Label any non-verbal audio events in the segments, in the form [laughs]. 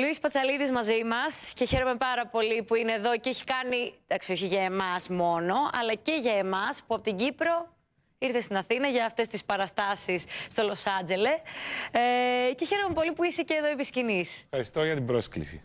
Λουίς Πατσαλίδης μαζί μας και χαίρομαι πάρα πολύ που είναι εδώ και έχει κάνει. Εντάξει, όχι για εμάς μόνο, αλλά και για εμάς που από την Κύπρο ήρθε στην Αθήνα για αυτές τις παραστάσεις στο Λος Άντζελε. Ε, και χαίρομαι πολύ που είσαι και εδώ επί σκηνή. Ευχαριστώ για την πρόσκληση.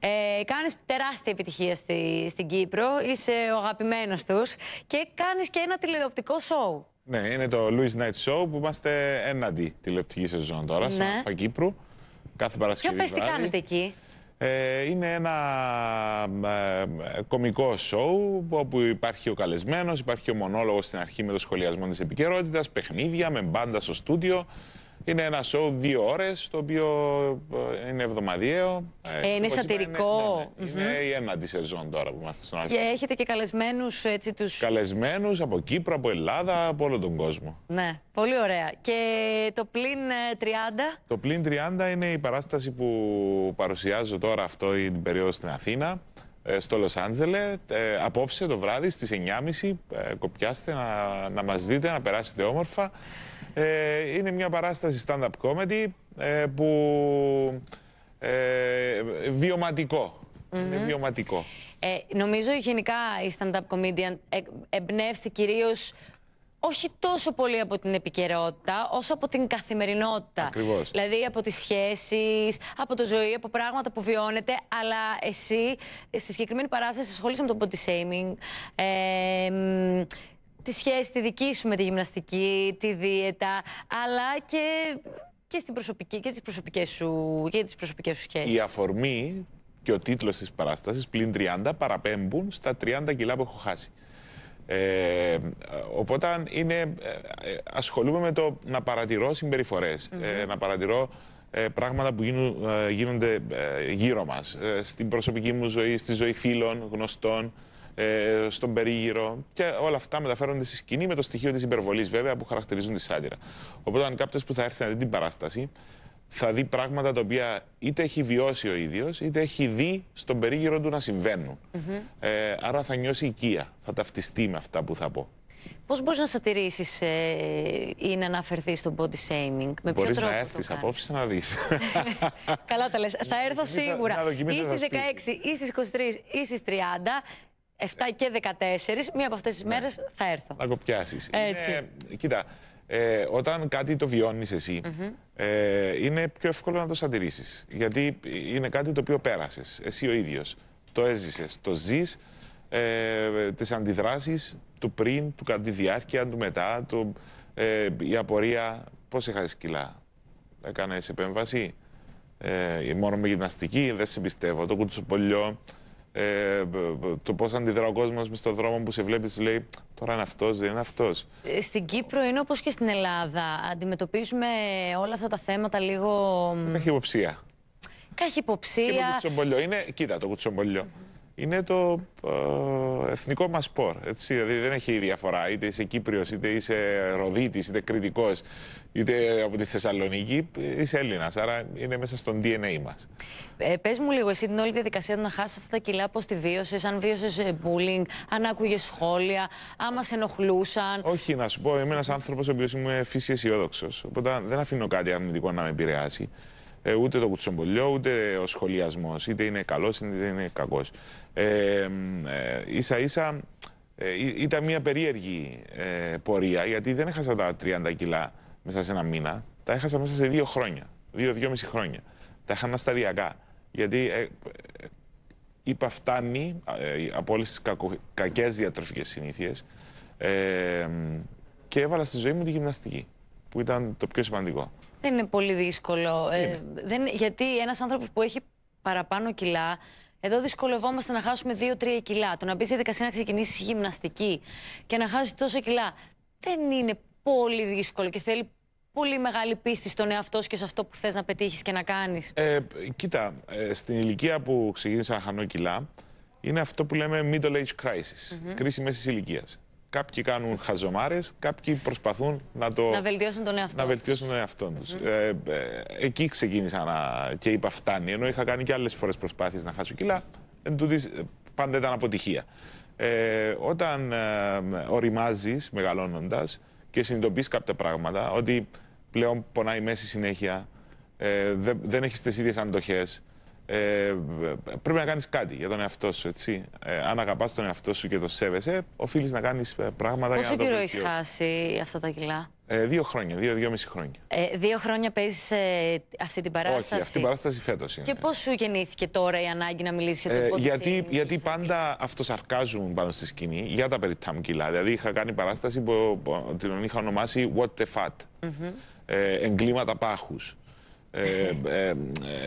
Ε, κάνεις τεράστια επιτυχία στη, στην Κύπρο, είσαι ο αγαπημένος τους και κάνεις και ένα τηλεοπτικό σοου. Ναι, είναι το Louis Night Show που είμαστε έναντι τηλεοπτικής σεζόν τώρα, ναι. στην Κύπρου κάθε Παρασκευή. Ποιο πες τι κάνετε εκεί. Ε, είναι ένα ε, κομικό σοου όπου υπάρχει ο καλεσμένος, υπάρχει ο μονόλογος στην αρχή με το σχολιασμό της επικαιρότητας, παιχνίδια με μπάντα στο στούντιο. Είναι ένα show δύο ώρες, το οποίο ε, είναι εβδομαδιαίο. Ε, ε, είναι σατυρικό. Είναι, ναι, ναι η έναντι σεζόν τώρα που είμαστε στον Και έχετε και καλεσμένους έτσι τους. Καλεσμένους από Κύπρο, από Ελλάδα, από όλο τον κόσμο. Ναι, πολύ ωραία. Και το πλην 30. Το πλην 30 είναι η παράσταση που παρουσιάζω τώρα αυτό την περίοδο στην Αθήνα στο Λος Άντζελες. Απόψε το βράδυ στις 9.30 κοπιάστε να, να μας δείτε, να περάσετε όμορφα. Ε, είναι μια παράσταση stand-up comedy ε, που ε, βιωματικό. Mm-hmm. Είναι βιωματικό. Ε, νομίζω γενικά η stand-up comedian ε, εμπνεύστη κυρίως όχι τόσο πολύ από την επικαιρότητα, όσο από την καθημερινότητα. Ακριβώς. Δηλαδή από τις σχέσεις, από το ζωή, από πράγματα που βιώνετε, αλλά εσύ στη συγκεκριμένη παράσταση ασχολείσαι με το body shaming, ε, τη σχέση τη δική σου με τη γυμναστική, τη δίαιτα, αλλά και, και, στην προσωπική, και τις προσωπικές σου, και τις προσωπικές σου σχέσεις. Η αφορμή και ο τίτλος της παράστασης, πλην 30, παραπέμπουν στα 30 κιλά που έχω χάσει. Ε, οπότε είναι, ε, ασχολούμαι με το να παρατηρώ συμπεριφορές, ε, να παρατηρώ ε, πράγματα που γίνουν, γίνονται γύρω μας, στην προσωπική μου ζωή, στη ζωή φίλων, γνωστών, ε, στον περίγυρο. Και όλα αυτά μεταφέρονται στη σκηνή με το στοιχείο της υπερβολής, βέβαια, που χαρακτηρίζουν τη σάτυρα. Οπότε, αν κάποιος που θα έρθει να δει την παράσταση, θα δει πράγματα τα οποία είτε έχει βιώσει ο ίδιος, είτε έχει δει στον περίγυρο του να συμβαινουν ε, άρα θα νιώσει οικία. Θα ταυτιστεί με αυτά που θα πω. Πώς μπορείς να σατηρήσει ε, ή να αναφερθείς στο body shaming, με ποιο τρόπο. να έρθει απόψε να δεις. [laughs] Καλά τα λες. θα έρθω [laughs] σίγουρα. ή στι 16 ή στις 23 ή στις 30 7 και 14, μία από αυτές τις ναι. μέρες θα έρθω. Να κοπιάσει. Κοίτα, ε, όταν κάτι το βιώνεις εσύ, ε, είναι πιο εύκολο να το σαντηρήσεις. Γιατί είναι κάτι το οποίο πέρασες εσύ ο ίδιος. Το έζησες, το ζεις. Ε, τις αντιδράσεις του πριν, του κατά τη διάρκεια, του μετά, του, ε, η απορία. Πώς είχα κιλά, έκανες επέμβαση. Ε, μόνο με γυμναστική, δεν σε πιστεύω, το κουτσοπολιό ε, το πώς αντιδρά ο κόσμος στον δρόμο που σε βλέπεις, λέει Τώρα είναι αυτός, δεν είναι αυτός. Ε, στην Κύπρο είναι όπως και στην Ελλάδα. Αντιμετωπίζουμε όλα αυτά τα θέματα λίγο. Έχει υποψία. Κάχει υποψία. Και το κουτσομπολιό είναι, κοίτα το κουτσομπολιό είναι το ε, εθνικό μας σπορ. Έτσι, δηλαδή δεν έχει διαφορά. Είτε είσαι Κύπριος, είτε είσαι ροδίτης, είτε Κρητικός, είτε από τη Θεσσαλονίκη, είσαι Έλληνας. Άρα είναι μέσα στον DNA μας. Ε, πες μου λίγο εσύ την όλη διαδικασία να χάσει αυτά τα κιλά, πώς τη βίωσες, αν βίωσες μπούλινγκ, ε, αν άκουγες σχόλια, άμα σε ενοχλούσαν. Όχι, να σου πω, είμαι ένας άνθρωπος ο οποίος είμαι φύση αισιόδοξος. Οπότε δεν αφήνω κάτι αρνητικό να με επηρεάσει ε, ούτε το κουτσομπολιό, ούτε ο σχολιασμός. Είτε είναι καλός, είτε είναι κακός. Ε, ε, ίσα ίσα ε, ήταν μια περίεργη ε, πορεία γιατί δεν έχασα τα 30 κιλά μέσα σε ένα μήνα. Τα έχασα μέσα σε δύο χρόνια. Δύο-δυόμιση χρόνια. Τα είχα σταδιακά. Γιατί είπα φτάνει από όλες τις κακές διατροφικές συνήθειες. και έβαλα στη ζωή μου τη γυμναστική, που ήταν το πιο σημαντικό. Δεν είναι πολύ δύσκολο. Ε, δεν, γιατί ένας άνθρωπος που έχει παραπάνω κιλά, εδώ δυσκολευόμαστε να χάσουμε 2-3 κιλά. Το να μπεις στη δικασία να ξεκινήσεις γυμναστική και να χάσεις τόσα κιλά δεν είναι πολύ δύσκολο και θέλει πολύ μεγάλη πίστη στον εαυτό σου και σε αυτό που θες να πετύχεις και να κάνεις. Ε, κοίτα, ε, στην ηλικία που ξεκίνησα να χάνω κιλά, είναι αυτό που λέμε middle age crisis, κρίση μέσης ηλικίας. Κάποιοι κάνουν χαζομάρες, κάποιοι προσπαθούν να το. Να βελτιώσουν τον εαυτό, να βελτιώσουν τον εαυτό τους. Ε, ε, εκεί ξεκίνησα και είπα φτάνει. Ενώ είχα κάνει και άλλες φορές προσπάθειες να χάσω κιλά. Εν ε, πάντα ήταν αποτυχία. Ε, όταν ε, οριμάζεις μεγαλώνοντας και συνειδητοποιείς κάποια πράγματα, ότι πλέον πονάει η μέση συνέχεια, δεν, δεν έχεις τις ίδιες αντοχές ε, πρέπει να κάνεις κάτι για τον εαυτό σου. Έτσι. Ε, αν αγαπάς τον εαυτό σου και το σέβεσαι, οφείλεις να κάνεις ε, πράγματα Πόσο για να το Πόσο καιρό έχει χάσει αυτά τα κιλά, ε, Δύο χρόνια, δύο, δύο μισή χρόνια. Ε, δύο χρόνια παίζεις ε, αυτή την παράσταση. Όχι, αυτή την παράσταση φέτο. Και πώς σου γεννήθηκε τώρα η ανάγκη να μιλήσεις για το ε, Γιατί, γιατί πάντα αυτοσαρκάζουν πάνω στη σκηνή για τα περί μου κιλά. Δηλαδή είχα κάνει παράσταση που, την είχα ονομάσει What the Fat. Mm -hmm. εγκλήματα πάχους ε, ε, ε,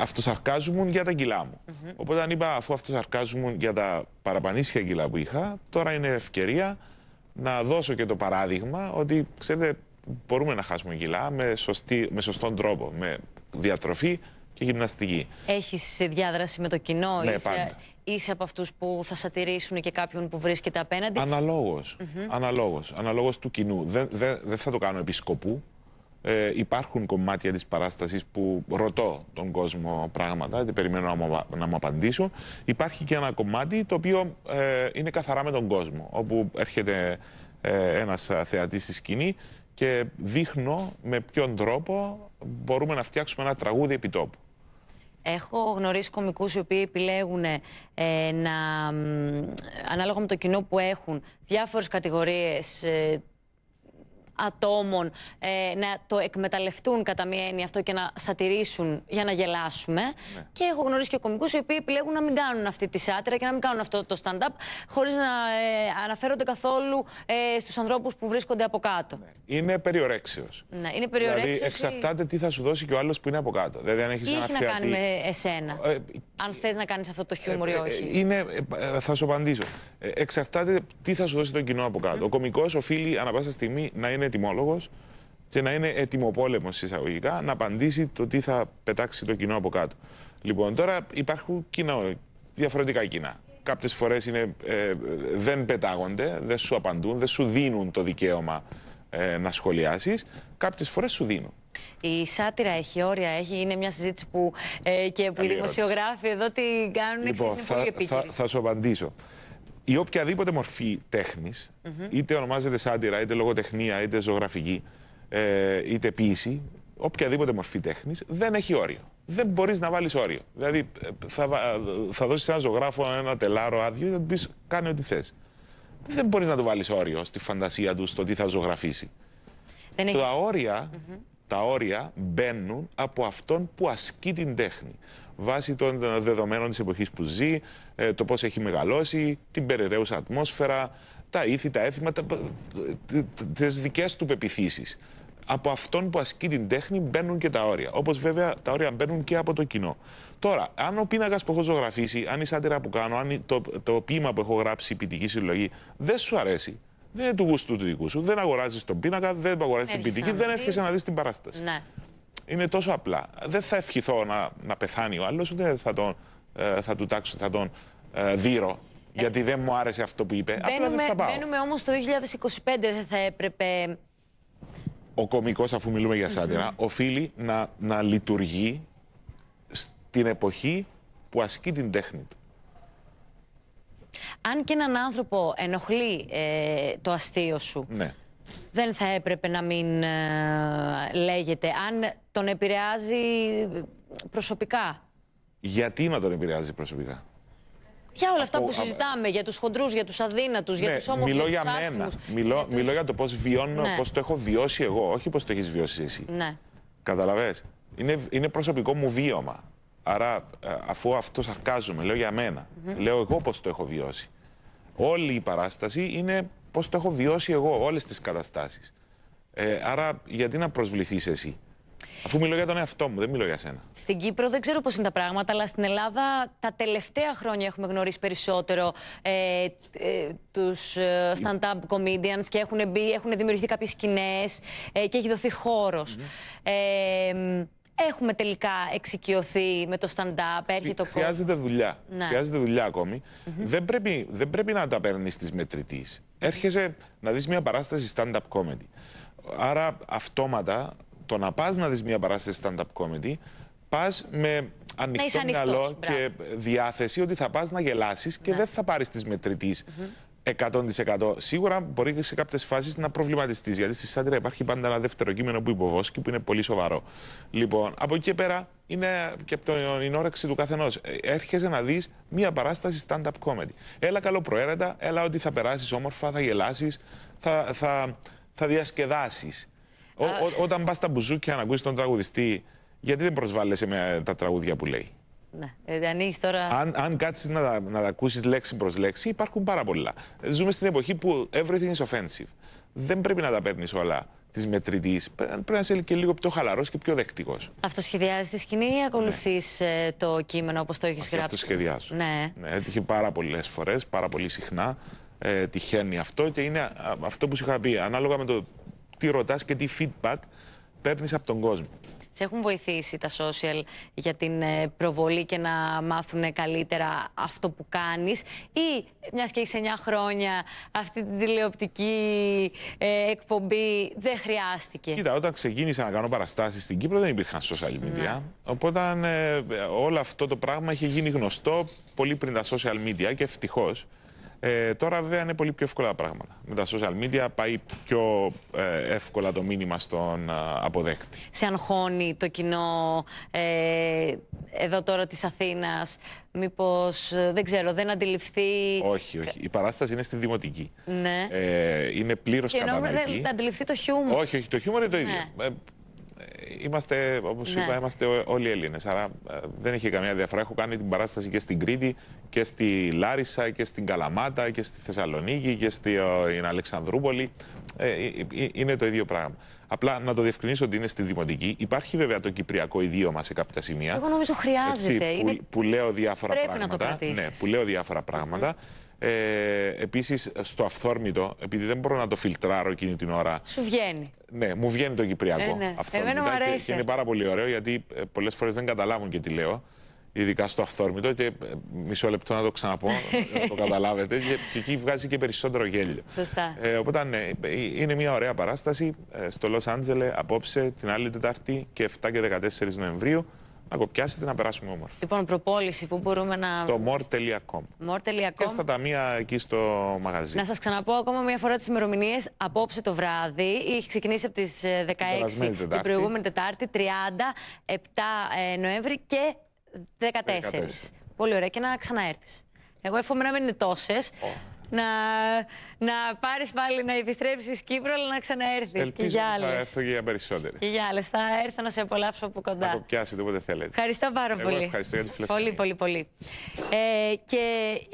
αυτοσαρκάζουμουν για τα κιλά μου. Mm Οπότε αν είπα αφού αυτοσαρκάζουμουν για τα παραπανήσια κιλά που είχα, τώρα είναι ευκαιρία να δώσω και το παράδειγμα ότι ξέρετε μπορούμε να χάσουμε κιλά με, σωστή, με σωστόν τρόπο, με διατροφή και γυμναστική. Έχεις διάδραση με το κοινό, ναι, είσαι, από αυτούς που θα σατηρήσουν και κάποιον που βρίσκεται απέναντι. Αναλόγως, mm -hmm. του κοινού. Δεν, δεν θα το κάνω επί σκοπού. Ε, υπάρχουν κομμάτια της παράστασης που ρωτώ τον κόσμο πράγματα, δεν περιμένω να μου, απαντήσω. Υπάρχει και ένα κομμάτι το οποίο ε, είναι καθαρά με τον κόσμο, όπου έρχεται ε, ένας θεατής στη σκηνή και δείχνω με ποιον τρόπο μπορούμε να φτιάξουμε ένα τραγούδι επιτόπου. Έχω γνωρίσει κομικούς οι οποίοι επιλέγουν ε, να, ανάλογα με το κοινό που έχουν, διάφορες κατηγορίες ατόμων ε, να το εκμεταλλευτούν κατά μία έννοια αυτό και να σατυρήσουν για να γελάσουμε. Ναι. Και έχω γνωρίσει και κομικούς οι οποίοι επιλέγουν να μην κάνουν αυτή τη σάτυρα και να μην κάνουν αυτό το stand-up χωρίς να ε, αναφέρονται καθόλου ε, στους ανθρώπους που βρίσκονται από κάτω. Είναι περιορέξιος. Ναι, είναι περιορέξιος. Ναι, δηλαδή, εξαρτάται τι θα σου δώσει και ο άλλος που είναι από κάτω. Δηλαδή, αν έχεις ένα θεατή... να κάνει με εσένα. Ε, ε, αν θες να κάνεις αυτό το χιούμορ ή όχι. Είναι, θα σου απαντήσω. εξαρτάται τι θα σου δώσει το κοινό από κάτω. Mm. Ο κομικός οφείλει ανα πάσα στιγμή να είναι ετοιμόλογος και να είναι ετοιμοπόλεμο εισαγωγικά να απαντήσει το τι θα πετάξει το κοινό από κάτω. Λοιπόν, τώρα υπάρχουν κοινό, διαφορετικά κοινά. Κάποιες φορές ε, δεν πετάγονται, δεν σου απαντούν, δεν σου δίνουν το δικαίωμα ε, να σχολιάσεις. Κάποιες φορές σου δίνουν. Η σάτυρα έχει όρια, έχει, είναι μια συζήτηση που ε, και δημοσιογράφοι εδώ την κάνουν. Λοιπόν, θα, θα, θα σου απαντήσω η οποιαδήποτε μορφή τέχνης, είτε ονομάζεται σάντιρα, είτε λογοτεχνία, είτε ζωγραφική, ε, είτε ποιήση, οποιαδήποτε μορφή τέχνης, δεν έχει όριο. Δεν μπορείς να βάλεις όριο. Δηλαδή ε, θα, ε, θα δώσεις ένα ζωγράφο ένα τελάρο άδειο θα του κάνει ό,τι θες. Δεν μπορείς να του βάλεις όριο στη φαντασία του, στο τι θα ζωγραφίσει. Τα όρια τα όρια μπαίνουν από αυτόν που ασκεί την τέχνη. Βάσει των δεδομένων της εποχής που ζει, ε, το πώς έχει μεγαλώσει, την περαιρέουσα ατμόσφαιρα, τα ήθη, τα έθιμα, τα, τις δικές του πεπιθήσεις. Από αυτόν που ασκεί την τέχνη μπαίνουν και τα όρια. Όπως βέβαια τα όρια μπαίνουν και από το κοινό. Τώρα, αν ο πίνακας που έχω ζωγραφίσει, αν η σάτυρα που κάνω, αν το, το ποίημα που έχω γράψει, η ποιητική συλλογή, δεν σου αρέσει, δεν είναι του γουστού του δικού σου. Δεν αγοράζεις τον πίνακα, δεν αγοράζεις την ε, ποιητική, δεν έρχεσαι να δεις την παράσταση. Ναι. Είναι τόσο απλά. Δεν θα ευχηθώ να, να πεθάνει ο άλλος, ούτε θα τον, ε, θα του τάξω, θα τον ε, ε, γιατί δεν μου άρεσε αυτό που είπε. Μπαίνουμε, Απλά δεν θα πάω. Μπαίνουμε όμως το 2025, δεν θα έπρεπε. Ο κομικός αφού μιλούμε για σάτυρα, οφείλει να, να λειτουργεί στην εποχή που ασκεί την τέχνη του αν και έναν άνθρωπο ενοχλεί ε, το αστείο σου, ναι. δεν θα έπρεπε να μην ε, λέγεται. Αν τον επηρεάζει προσωπικά. Γιατί να τον επηρεάζει προσωπικά. Για όλα αυτά που συζητάμε, για τους χοντρούς, για τους αδύνατους, για ναι, τους όμορφους. Μιλώ για, μένα. Μιλώ για, τους... μιλώ για το πώς βιώνω, ναι. πώς το έχω βιώσει εγώ, όχι πώς το έχεις βιώσει εσύ. Ναι. Καταλαβέ. Είναι, είναι προσωπικό μου βίωμα. Άρα, ε, αφού αυτό σαρκάζομαι, λέω για μένα. Λέω εγώ πώς το έχω βιώσει. Όλη η παράσταση είναι πώς το έχω βιώσει εγώ, όλες τις καταστάσεις. Ε, άρα, γιατί να προσβληθείς εσύ. Αφού μιλώ για τον εαυτό μου, δεν μιλώ για σένα. Στην Κύπρο δεν ξέρω πώς είναι τα πράγματα, αλλά στην Ελλάδα τα τελευταία χρόνια έχουμε γνωρίσει περισσότερο ε, ε τους ε, stand-up comedians και έχουν, μπει, έχουν δημιουργηθεί κάποιες σκηνές ε, και έχει δοθεί χώρος. Mm έχουμε τελικά εξοικειωθεί με το stand-up, έρχεται ο Χρειάζεται δουλειά. Ναι. Χρειάζεται δουλειά ακόμη. δεν, πρέπει, δεν πρέπει να τα παίρνεις της μετρητής. Έρχεσαι να δεις μια παράσταση stand-up comedy. Άρα αυτόματα το να πας να δεις μια παράσταση stand-up comedy, πας με ανοιχτό μυαλό και διάθεση ότι θα πας να γελάσεις και ναι. δεν θα πάρεις της μετρητής. 100%. Σίγουρα μπορεί σε κάποιες φάσεις να προβληματιστείς, γιατί στη Σάντρα υπάρχει πάντα ένα δεύτερο κείμενο που υποβόσκει που είναι πολύ σοβαρό. Λοιπόν, από εκεί και πέρα είναι και από την όρεξη του καθενός. Ε, έρχεσαι να δεις μία παράσταση stand-up comedy. Έλα καλό προαίρετα, έλα ότι θα περάσεις όμορφα, θα γελάσεις, θα, θα, θα διασκεδάσεις. Όταν πας στα μπουζούκια να ακούσεις τον τραγουδιστή, γιατί δεν προσβάλλεσαι με τα τραγούδια που λέει. Ναι. Ε, τώρα... Αν, αν κάτσεις να, να τα ακούσεις λέξη προς λέξη, υπάρχουν πάρα πολλά. Ζούμε στην εποχή που everything is offensive. Δεν πρέπει να τα παίρνεις όλα της μετρητής. Πρέπει να είσαι και λίγο πιο χαλαρός και πιο δεκτικός. Αυτό τη σκηνή ή ακολουθείς ναι. ε, το κείμενο όπως το έχεις γράψει. Αυτό Ναι. ναι. Έτυχε πάρα πολλές φορές, πάρα πολύ συχνά. Ε, τυχαίνει αυτό και είναι αυτό που σου είχα πει. Ανάλογα με το τι ρωτάς και τι feedback παίρνεις από τον κόσμο σε έχουν βοηθήσει τα social για την ε, προβολή και να μάθουν καλύτερα αυτό που κάνεις ή μιας και έχεις 9 χρόνια αυτή την τηλεοπτική ε, εκπομπή δεν χρειάστηκε. Κοίτα, όταν ξεκίνησα να κάνω παραστάσεις στην Κύπρο δεν υπήρχαν social media. Ναι. Οπότε ε, όλο αυτό το πράγμα είχε γίνει γνωστό πολύ πριν τα social media και ευτυχώς. Ε, τώρα βέβαια είναι πολύ πιο εύκολα τα πράγματα. Με τα social media πάει πιο ε, εύκολα το μήνυμα στον ε, αποδέκτη. Σε ανχώνει το κοινό ε, εδώ τώρα της Αθήνας, μήπως ε, δεν ξέρω, δεν αντιληφθεί... Όχι, όχι. Η παράσταση είναι στη δημοτική. Ναι. είναι πλήρως κατανοητή. Και ενώ δεν αντιληφθεί το χιούμορ. Όχι, όχι. Το χιούμορ είναι το ναι. ίδιο. Ναι είμαστε, όπως ναι. είπα, είμαστε όλοι Έλληνες. Άρα ε, δεν έχει καμία διαφορά. Έχω κάνει την παράσταση και στην Κρήτη και στη Λάρισα και στην Καλαμάτα και στη Θεσσαλονίκη και στην Αλεξανδρούπολη. Ε, ε, είναι το ίδιο πράγμα. Απλά να το διευκρινίσω ότι είναι στη δημοτική. Υπάρχει βέβαια το κυπριακό ιδίωμα σε κάποια σημεία. Εγώ νομίζω χρειάζεται. που, είναι... που, λέω διάφορα Πρέπει πράγματα. Να το ναι, που λέω διάφορα πράγματα. Ε, Επίσης στο αυθόρμητο, επειδή δεν μπορώ να το φιλτράρω εκείνη την ώρα. Σου βγαίνει. Ναι, μου βγαίνει το Κυπριακό. Ε, ναι. Ε, μου αρέσει. Και, και είναι πάρα πολύ ωραίο γιατί ε, πολλές φορές δεν καταλάβουν και τι λέω. Ειδικά στο αυθόρμητο και ε, μισό λεπτό να το ξαναπώ, να το [laughs] καταλάβετε. Και, και εκεί βγάζει και περισσότερο γέλιο. Σωστά. Ε, οπότε ναι, είναι μια ωραία παράσταση στο Λό Άντζελε απόψε την άλλη Τετάρτη και 7 και 14 Νοεμβρίου να κοπιάσετε να περάσουμε όμορφα. Λοιπόν, προπόληση που μπορούμε να. Στο more.com. Και στα ταμεία εκεί στο μαγαζί. Να σας ξαναπώ ακόμα μια φορά τις ημερομηνίες. Απόψε το βράδυ. Είχε ξεκινήσει από τις 16 ε, την, προηγούμενη Τετάρτη, 30, 7 ε, Νοέμβρη και 14. Πολύ ωραία. Και να ξαναέρθεις. Εγώ εύχομαι να μην είναι τόσες να, να πάρεις πάλι να επιστρέψεις Κύπρο, αλλά να ξαναέρθεις Ελπίζω και για άλλε. Θα έρθω για περισσότερες Και για άλλες Θα έρθω να σε απολαύσω από κοντά. Να πιάσετε όποτε θέλετε. Ευχαριστώ πάρα Εγώ πολύ. Ευχαριστώ για τη φιλοσοφία. Πολύ, πολύ, πολύ. Ε, και...